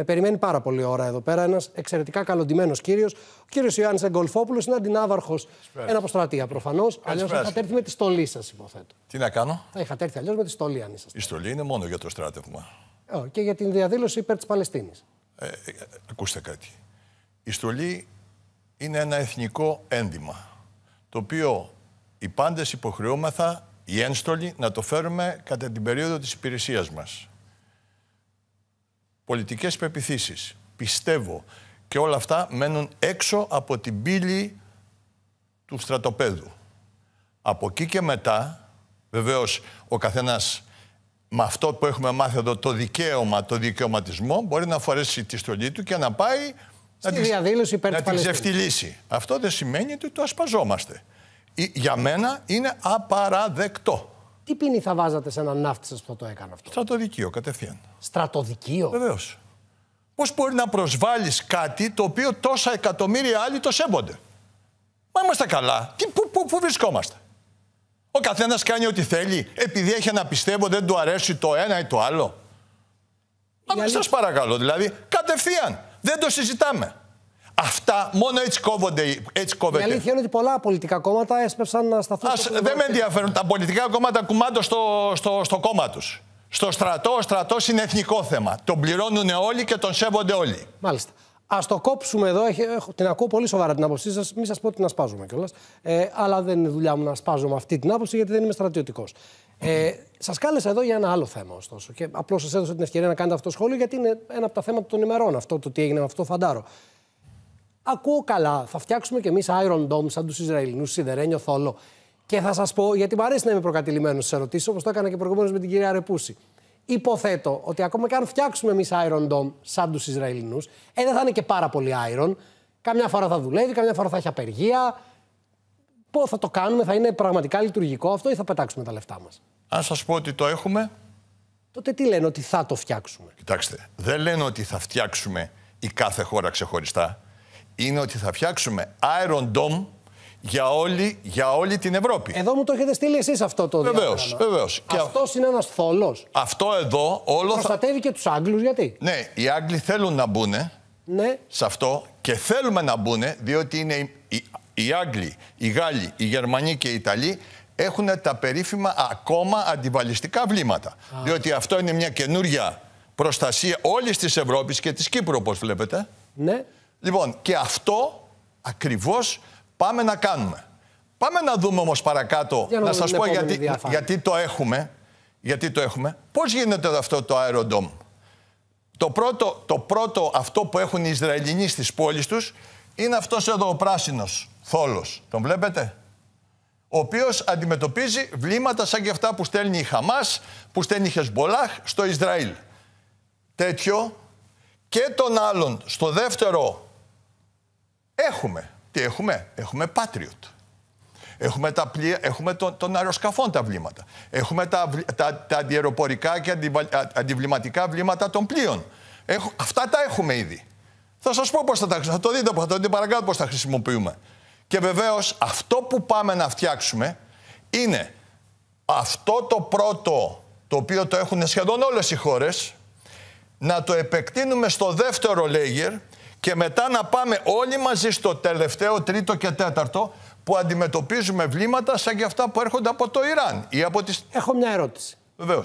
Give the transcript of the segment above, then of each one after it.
Με περιμένει πάρα πολύ ώρα εδώ πέρα ένας εξαιρετικά καλοντημένος κύριος. Ο κύριος Ιωάννης Εγκολφόπουλος είναι αντινάβαρχος. Ένα αποστρατεία προφανώς. Αλλιώ θα είχατε έρθει με τη στολή σας, υποθέτω. Τι να κάνω. Θα ε, είχατε έρθει αλλιώς με τη στολή, αν είσαστε. Η στολή είναι μόνο για το στράτευμα. Ε, και για την διαδήλωση υπέρ της Παλαιστίνης. Ε, ε, ακούστε κάτι. Η στολή είναι ένα εθνικό ένδυμα το οποίο οι πάντες υποχρεούμεθα, οι ένστολοι, να το φέρουμε κατά την περίοδο της υπηρεσίας μας πολιτικές πεπιθήσεις, πιστεύω και όλα αυτά μένουν έξω από την πύλη του στρατοπέδου. Από εκεί και μετά, βεβαίως ο καθένας με αυτό που έχουμε μάθει εδώ, το δικαίωμα, το δικαιωματισμό, μπορεί να φορέσει τη στολή του και να πάει Στη να, διαδήλωση υπέρ να της Αυτό δεν σημαίνει ότι το ασπαζόμαστε. Για μένα είναι απαραδεκτό. Τι πίνη θα βάζατε σε έναν ναύτη σας που θα το έκανε αυτό. Θα το δικείο κατευθείαν. Στρατοδικείο. Βεβαίως. Πώς μπορεί να προσβάλλεις κάτι το οποίο τόσα εκατομμύρια άλλοι το σέβονται. Μα είμαστε καλά. Τι, πού, πού, βρισκόμαστε. Ο καθένας κάνει ό,τι θέλει, επειδή έχει να πιστεύω δεν του αρέσει το ένα ή το άλλο. Αλλά σα παρακαλώ, δηλαδή, κατευθείαν. Δεν το συζητάμε. Αυτά μόνο έτσι κόβονται. Έτσι κόβεται. Η αλήθεια είναι ότι πολλά πολιτικά κόμματα έσπευσαν να σταθούν. δεν με ενδιαφέρουν. Τα πολιτικά κόμματα κουμάντο στο, στο, στο κόμμα τους. Στο στρατό, ο στρατός είναι εθνικό θέμα. Τον πληρώνουν όλοι και τον σέβονται όλοι. Μάλιστα. Ας το κόψουμε εδώ. την ακούω πολύ σοβαρά την άποψή σας. Μην σας πω ότι να σπάζουμε κιόλας. Ε, αλλά δεν είναι δουλειά μου να με αυτή την άποψη, γιατί δεν είμαι στρατιωτικός. Ε, σας κάλεσα εδώ για ένα άλλο θέμα, ωστόσο. Και απλώς σας έδωσα την ευκαιρία να κάνετε αυτό το σχόλιο, γιατί είναι ένα από τα θέματα των ημερών αυτό, το τι έγινε με αυτό, το φαντάρο. Ακούω καλά. Θα φτιάξουμε κι εμείς Iron Dome σαν τους Ισραηλινούς, σιδερένιο θόλο. Και θα σας πω, γιατί μου αρέσει να είμαι προκατηλημένος στι ερωτήσεις, όπως το έκανα και προηγουμένως με την κυρία Ρεπούση. Υποθέτω ότι ακόμα και αν φτιάξουμε εμείς Iron Dome σαν τους Ισραηλινούς, ε, δεν θα είναι και πάρα πολύ Iron. Καμιά φορά θα δουλεύει, καμιά φορά θα έχει απεργία. Πώς θα το κάνουμε, θα είναι πραγματικά λειτουργικό αυτό ή θα πετάξουμε τα λεφτά μας. Αν σας πω ότι το έχουμε. Τότε τι λένε ότι θα το φτιάξουμε. Κοιτάξτε, δεν λένε ότι θα φτιάξουμε η κάθε χώρα ξεχωριστά. Είναι ότι θα φτιάξουμε Iron Dome για όλη, για όλη την Ευρώπη. Εδώ μου το έχετε στείλει εσείς αυτό το Βεβαίως, βεβαίω. Αυτός είναι ένας θόλος. Αυτό εδώ όλο. Προστατεύει και τους Άγγλους, γιατί. Ναι, οι Άγγλοι θέλουν να μπουν ναι. σε αυτό και θέλουμε να μπουν, διότι είναι οι, οι, Άγγλοι, οι Γάλλοι, οι Γερμανοί και οι Ιταλοί έχουν τα περίφημα ακόμα αντιβαλιστικά βλήματα. Διότι αυτό είναι μια καινούρια προστασία όλης της Ευρώπης και της Κύπρου, όπως βλέπετε. Ναι. Λοιπόν, και αυτό ακριβώς Πάμε να κάνουμε. Πάμε να δούμε όμως παρακάτω, να σας πω γιατί, γιατί, το έχουμε. Γιατί το έχουμε. Πώς γίνεται αυτό το αεροδόμ. Το πρώτο, το πρώτο αυτό που έχουν οι Ισραηλινοί στις πόλεις τους είναι αυτός εδώ ο πράσινος θόλος. Τον βλέπετε. Ο οποίος αντιμετωπίζει βλήματα σαν και αυτά που στέλνει η Χαμάς, που στέλνει η Χεσμπολάχ στο Ισραήλ. Τέτοιο και τον άλλον στο δεύτερο έχουμε έχουμε, έχουμε Patriot. Έχουμε, τα πλοία, έχουμε τον τον αεροσκαφών τα βλήματα. Έχουμε τα, τα, τα αντιεροπορικά και αντιβληματικά βλήματα των πλοίων. αυτά τα έχουμε ήδη. Θα σας πω πώς θα τα θα το δείτε, θα το δείτε παρακάτω πώς τα χρησιμοποιούμε. Και βεβαίως αυτό που πάμε να φτιάξουμε είναι αυτό το πρώτο το οποίο το έχουν σχεδόν όλες οι χώρες να το επεκτείνουμε στο δεύτερο layer και μετά να πάμε όλοι μαζί στο τελευταίο, τρίτο και τέταρτο που αντιμετωπίζουμε βλήματα σαν και αυτά που έρχονται από το Ιράν ή από τις... Έχω μια ερώτηση. Βεβαίως.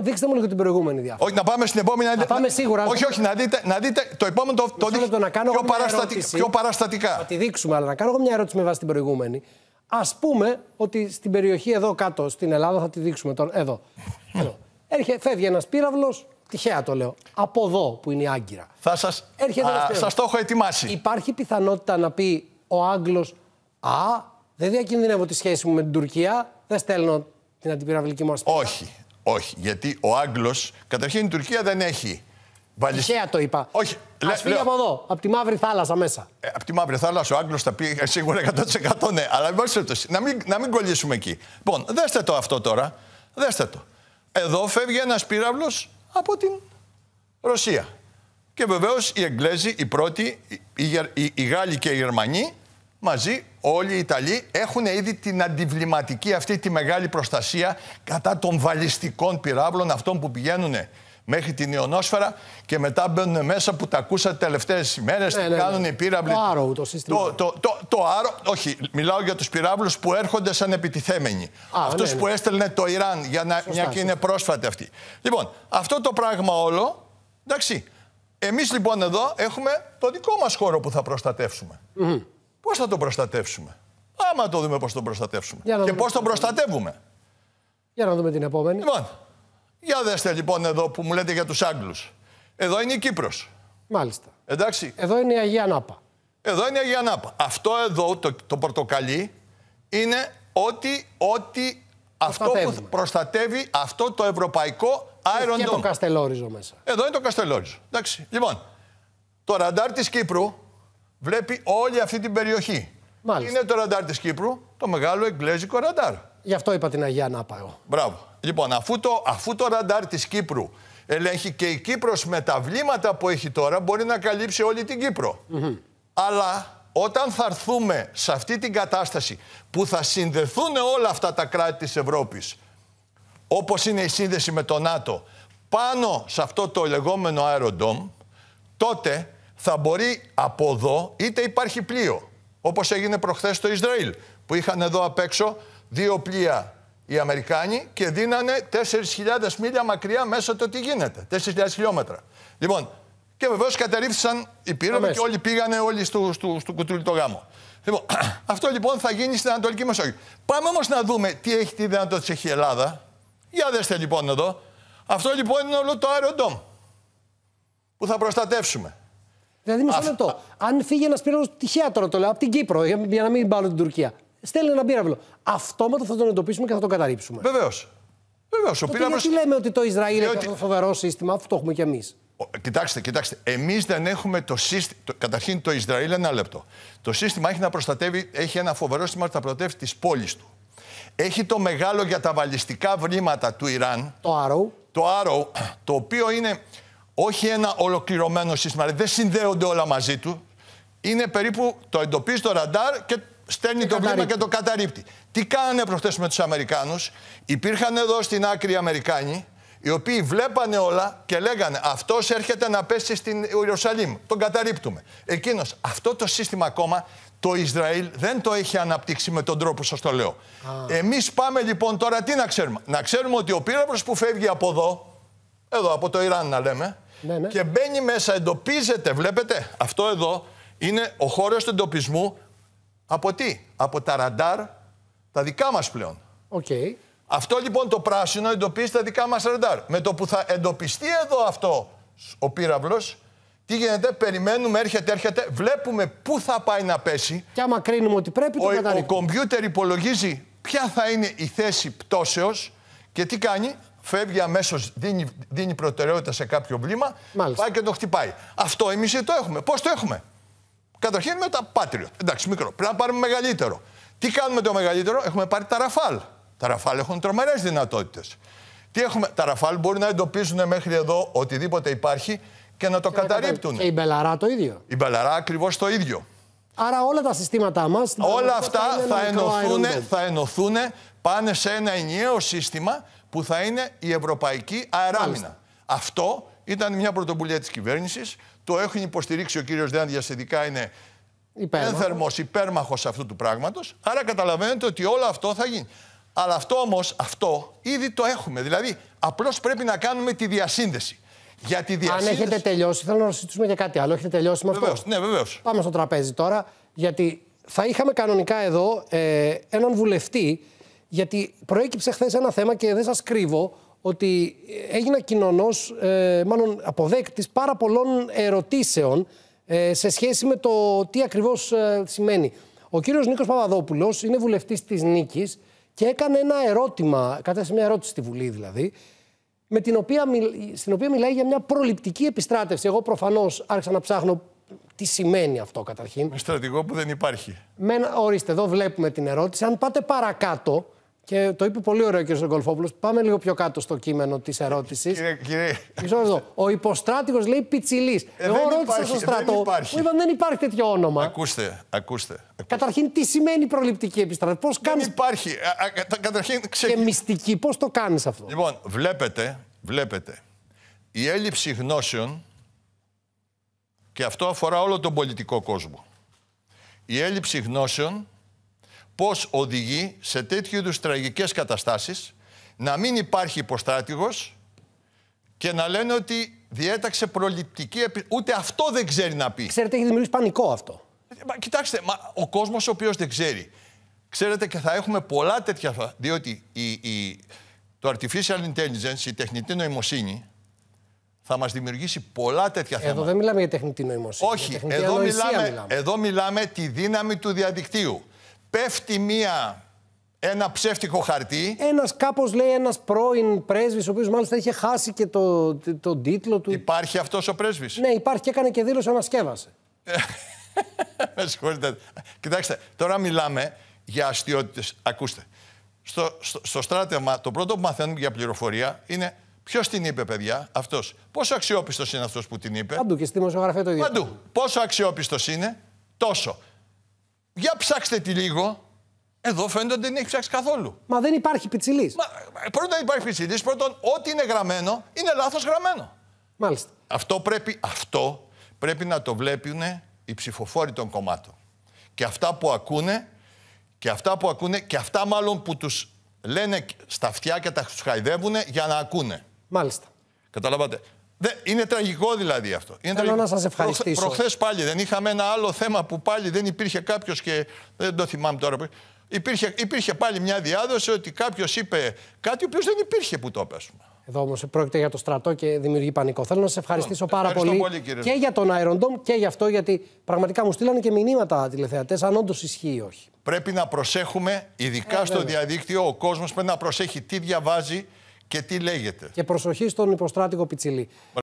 Δείξτε μου λίγο την προηγούμενη διάφορα. Όχι, να πάμε στην επόμενη. Να, πάμε σίγουρα. Όχι, όχι, να δείτε, να δείτε το επόμενο. Το, το, να κάνω πιο, παραστατικ... ερώτηση, πιο παραστατικά. Θα τη δείξουμε, αλλά να κάνω εγώ μια ερώτηση με βάση την προηγούμενη. Ας πούμε ότι στην περιοχή εδώ κάτω, στην Ελλάδα, θα τη δείξουμε τώρα. Εδώ. εδώ. Έρχε, φεύγει ένας πύραυλος, τυχαία το λέω, από εδώ που είναι η Άγκυρα. Θα σας, Έρχεται σας το έχω ετοιμάσει. Υπάρχει πιθανότητα να πει ο Άγγλος «Α, δεν διακινδυνεύω τη σχέση μου με την Τουρκία, δεν στέλνω την αντιπυραυλική μου ασπίδα». Όχι, όχι. Γιατί ο Άγγλος, καταρχήν η Τουρκία δεν έχει Βάλεις... Τυχαία το είπα. Όχι. Ας φύγει από εδώ, από τη μαύρη θάλασσα μέσα. Ε, από τη μαύρη θάλασσα, ο Άγγλος θα πει ε, σίγουρα 100% ναι. Αλλά να μην, να μην κολλήσουμε εκεί. Λοιπόν, δέστε το αυτό τώρα. Δέστε το. Εδώ φεύγει ένας πύραυλος από την Ρωσία. Και βεβαίως οι Εγγλέζοι, οι πρώτοι, οι, οι, Γάλλοι και οι Γερμανοί, μαζί όλοι οι Ιταλοί έχουν ήδη την αντιβληματική αυτή τη μεγάλη προστασία κατά των βαλιστικών πυράβλων αυτών που πηγαίνουν μέχρι την Ιωνόσφαιρα και μετά μπαίνουν μέσα που τα ακούσατε τελευταίες ημέρες ναι, ναι, ναι, κάνουν ναι. οι πύραυλοι. Το άρο, το σύστημα. Το, το, άρο, όχι, μιλάω για τους πυράβλους που έρχονται σαν επιτιθέμενοι. ναι, Αυτούς ναι. που έστελνε το Ιράν, για να, Σωστά, μια και είναι πρόσφατη αυτή. Λοιπόν, αυτό το πράγμα όλο, εντάξει, εμείς λοιπόν εδώ έχουμε το δικό μας χώρο που θα προστατεύσουμε. Mm-hmm. Πώς θα το προστατεύσουμε. Άμα το δούμε πώς τον προστατεύσουμε. και πώ πώς τον προστατεύουμε. Για να δούμε την επόμενη. Λοιπόν, για δέστε λοιπόν εδώ που μου λέτε για τους Άγγλους. Εδώ είναι η Κύπρος. Μάλιστα. Εντάξει. Εδώ είναι η Αγία Νάπα. Εδώ είναι η Αγία Νάπα. Αυτό εδώ το, το πορτοκαλί είναι ότι, ότι αυτό που προστατεύει αυτό το ευρωπαϊκό Iron και το Καστελόριζο μέσα. Εδώ είναι το Καστελόριζο. Εντάξει. Λοιπόν, το ραντάρ της Κύπρου βλέπει όλη αυτή την περιοχή. Μάλιστα. Είναι το ραντάρ της Κύπρου, το μεγάλο εγγλέζικο ραντάρ. Γι' αυτό είπα την Αγία Νάπα εγώ. Μπράβο. Λοιπόν, αφού το, αφού το ραντάρ της Κύπρου ελέγχει και η Κύπρος με τα βλήματα που έχει τώρα μπορεί να καλύψει όλη την Κύπρο. Αλλά όταν θα έρθουμε σε αυτή την κατάσταση που θα συνδεθούν όλα αυτά τα κράτη της Ευρώπης, όπως είναι η σύνδεση με το ΝΑΤΟ, πάνω σε αυτό το λεγόμενο αεροντόμ, τότε θα μπορεί από εδώ είτε υπάρχει πλοίο, όπως έγινε προχθές στο Ισραήλ, που είχαν εδώ απ' έξω δύο πλοία οι Αμερικάνοι και δίνανε 4.000 μίλια μακριά μέσα το τι γίνεται. 4.000 χιλιόμετρα. Λοιπόν, και βεβαίως κατερρύφθησαν οι πύραυλοι και όλοι πήγανε όλοι στο, στο, στο κουτούλι το γάμο. Λοιπόν, αυτό λοιπόν θα γίνει στην Ανατολική Μεσόγειο. Πάμε όμως να δούμε τι έχει τη δυνατότητα έχει η Ελλάδα. Για δέστε λοιπόν εδώ. Αυτό λοιπόν είναι όλο το αεροντόμ που θα προστατεύσουμε. Δηλαδή, μισό λεπτό. Αν φύγει ένας πυρό τυχαία τώρα το λέω από την Κύπρο, για, να μην πάρω την Τουρκία στέλνει ένα πύραυλο. Αυτόματα θα τον εντοπίσουμε και θα τον καταρρύψουμε. Βεβαίως. Βεβαίως. Ο Γιατί λέμε ότι το Ισραήλ έχει ένα φοβερό σύστημα, αυτό το έχουμε κι εμείς. Κοιτάξτε, κοιτάξτε. Εμείς δεν έχουμε το σύστημα. Καταρχήν το Ισραήλ, ένα λεπτό. Το σύστημα έχει να προστατεύει, έχει ένα φοβερό σύστημα να θα προστατεύει τις πόλεις του. Έχει το μεγάλο για τα βαλιστικά βρήματα του Ιράν. Το Arrow. Το Arrow, το οποίο είναι όχι ένα ολοκληρωμένο σύστημα, δηλαδή δεν συνδέονται όλα μαζί του. Είναι περίπου, το εντοπίζει το ραντάρ και στέλνει το βήμα και το καταρρύπτει. Τι κάνανε προχτέ με τους Αμερικάνους, υπήρχαν εδώ στην άκρη Αμερικάνοι, οι οποίοι βλέπανε όλα και λέγανε Αυτός έρχεται να πέσει στην Ιερουσαλήμ. Τον καταρρύπτουμε. Εκείνος, αυτό το σύστημα ακόμα το Ισραήλ δεν το έχει αναπτύξει με τον τρόπο σας το λέω. Εμείς πάμε λοιπόν τώρα τι να ξέρουμε. Να ξέρουμε ότι ο πύραυλος που φεύγει από εδώ, εδώ από το Ιράν να λέμε, ναι, ναι. και μπαίνει μέσα, εντοπίζεται. Βλέπετε, αυτό εδώ είναι ο χώρος του εντοπισμού από τι? Από τα ραντάρ, τα δικά μας πλέον. Okay. Αυτό λοιπόν το πράσινο εντοπίζει τα δικά μας ραντάρ. Με το που θα εντοπιστεί εδώ αυτό ο πύραυλος, τι γίνεται, περιμένουμε, έρχεται, έρχεται, βλέπουμε πού θα πάει να πέσει. Και άμα κρίνουμε ότι πρέπει, το Ο, ο κομπιούτερ υπολογίζει ποια θα είναι η θέση πτώσεως και τι κάνει, φεύγει αμέσως, δίνει, δίνει προτεραιότητα σε κάποιο βλήμα, Μάλιστα. πάει και το χτυπάει. Αυτό εμείς το έχουμε. Πώς το έχουμε, Καταρχήν με τα Πάτριο. Εντάξει, μικρό. Πρέπει να πάρουμε μεγαλύτερο. Τι κάνουμε το μεγαλύτερο, έχουμε πάρει τα Ραφάλ. Τα Ραφάλ έχουν τρομερές δυνατότητες. Τι έχουμε, τα Ραφάλ μπορεί να εντοπίζουν μέχρι εδώ οτιδήποτε υπάρχει και να το και καταρρύπτουν. Και η Μπελαρά το ίδιο. Η Μπελαρά ακριβώς το ίδιο. Άρα όλα τα συστήματά μας. Όλα αυτά θα ενωθούν, θα ενωθούν, πάνε σε ένα ενιαίο σύστημα που θα είναι η ευρωπαϊκή αεράμινα. Αυτό ήταν μια πρωτοβουλία της κυβέρνησης. Το έχουν υποστηρίξει ο κύριος Δένδιας, ειδικά είναι ένθερμος υπέρμαχος αυτού του πράγματος. Άρα καταλαβαίνετε ότι όλο αυτό θα γίνει. Αλλά αυτό όμως, αυτό ήδη το έχουμε. Δηλαδή, απλώς πρέπει να κάνουμε τη διασύνδεση. Για τη διασύνδεση... Αν έχετε τελειώσει, θέλω να συζητήσουμε για κάτι άλλο. Έχετε τελειώσει με βεβαίως, αυτό. Ναι, βεβαίως. Πάμε στο τραπέζι τώρα. Γιατί θα είχαμε κανονικά εδώ ε, έναν βουλευτή. Γιατί προέκυψε χθες ένα θέμα και δεν σας κρύβω ότι έγινα κοινωνός, ε, μάλλον αποδέκτης πάρα πολλών ερωτήσεων ε, σε σχέση με το τι ακριβώς ε, σημαίνει. Ο κύριος Νίκος Παπαδόπουλος είναι βουλευτής της Νίκης και έκανε ένα ερώτημα, κατέθεσε μια ερώτηση στη Βουλή δηλαδή, με την οποία, στην οποία μιλάει για μια προληπτική επιστράτευση. Εγώ προφανώς, άρχισα να ψάχνω τι σημαίνει αυτό καταρχήν. Με στρατηγό που δεν υπάρχει. ορίστε, εδώ βλέπουμε την ερώτηση. Αν πάτε παρακάτω, και το είπε πολύ ωραίο ο κ. Γκολφόπουλο. Πάμε λίγο πιο κάτω στο κείμενο της ερώτησης. Κύριε, κύριε. Ο υποστράτηγος λέει Πιτσιλής. Ε, Εγώ ρώτησα υπάρχει, στρατό. Μου είπαν δεν υπάρχει τέτοιο όνομα. Ακούστε, ακούστε. Καταρχήν, τι σημαίνει προληπτική επιστροφή. Πώ κάνει. Δεν υπάρχει. καταρχήν, ξε... Και μυστική, πώς το κάνεις αυτό. Λοιπόν, βλέπετε, βλέπετε. Η έλλειψη γνώσεων και αυτό αφορά όλο τον πολιτικό κόσμο. Η έλλειψη γνώσεων πώς οδηγεί σε τέτοιου είδους τραγικές καταστάσεις να μην υπάρχει υποστράτηγος και να λένε ότι διέταξε προληπτική... Επι... Ούτε αυτό δεν ξέρει να πει. Ξέρετε, έχει δημιουργήσει πανικό αυτό. κοιτάξτε, μα, ο κόσμος ο οποίος δεν ξέρει. Ξέρετε και θα έχουμε πολλά τέτοια... Διότι η, η, το artificial intelligence, η τεχνητή νοημοσύνη, θα μας δημιουργήσει πολλά τέτοια εδώ θέματα. Εδώ δεν μιλάμε για τεχνητή νοημοσύνη. Όχι, εδώ μιλάμε, μιλάμε, εδώ μιλάμε τη δύναμη του διαδικτύου πέφτει μία ένα ψεύτικο χαρτί. Ένας κάπως λέει ένας πρώην πρέσβης, ο οποίος μάλιστα είχε χάσει και τον το, το τίτλο του. Υπάρχει αυτός ο πρέσβης. Ναι, υπάρχει και έκανε και δήλωση ανασκεύασε. Με συγχωρείτε. Κοιτάξτε, τώρα μιλάμε για αστείωτες. Ακούστε. Στο, στο, στο στράτευμα, το πρώτο που μαθαίνουμε για πληροφορία είναι ποιος την είπε, παιδιά, αυτός. Πόσο αξιόπιστος είναι αυτός που την είπε. Παντού και στη δημοσιογραφία το ίδιο. Παντού. Πόσο αξιόπιστος είναι, τόσο. Για ψάξτε τη λίγο. Εδώ φαίνεται ότι δεν έχει ψάξει καθόλου. Μα δεν υπάρχει πιτσιλής. Ε, πρώτον, δεν υπάρχει πιτσιλής. Πρώτον, ό,τι είναι γραμμένο είναι λάθος γραμμένο. Μάλιστα. Αυτό πρέπει, αυτό πρέπει να το βλέπουν οι ψηφοφόροι των κομμάτων. Και αυτά που ακούνε και αυτά που ακούνε και αυτά μάλλον που τους λένε στα αυτιά και τα χαϊδεύουν για να ακούνε. Μάλιστα. Καταλάβατε είναι τραγικό δηλαδή αυτό. Είναι Θέλω να σας ευχαριστήσω. Προχθές πάλι δεν είχαμε ένα άλλο θέμα που πάλι δεν υπήρχε κάποιος και δεν το θυμάμαι τώρα. Υπήρχε, υπήρχε πάλι μια διάδοση ότι κάποιος είπε κάτι ο οποίος δεν υπήρχε που το έπεσουμε. Εδώ όμως πρόκειται για το στρατό και δημιουργεί πανικό. Θέλω να σας ευχαριστήσω πάρα πολύ, και για τον Iron και για αυτό, γιατί πραγματικά μου στείλανε και μηνύματα τηλεθεατές αν όντως ισχύει ή όχι. Πρέπει να προσέχουμε, ειδικά ε, στο διαδίκτυο, ο κόσμος πρέπει να προσέχει τι διαβάζει και τι λέγεται. Και προσοχή στον υποστράτηγο Πιτσιλή.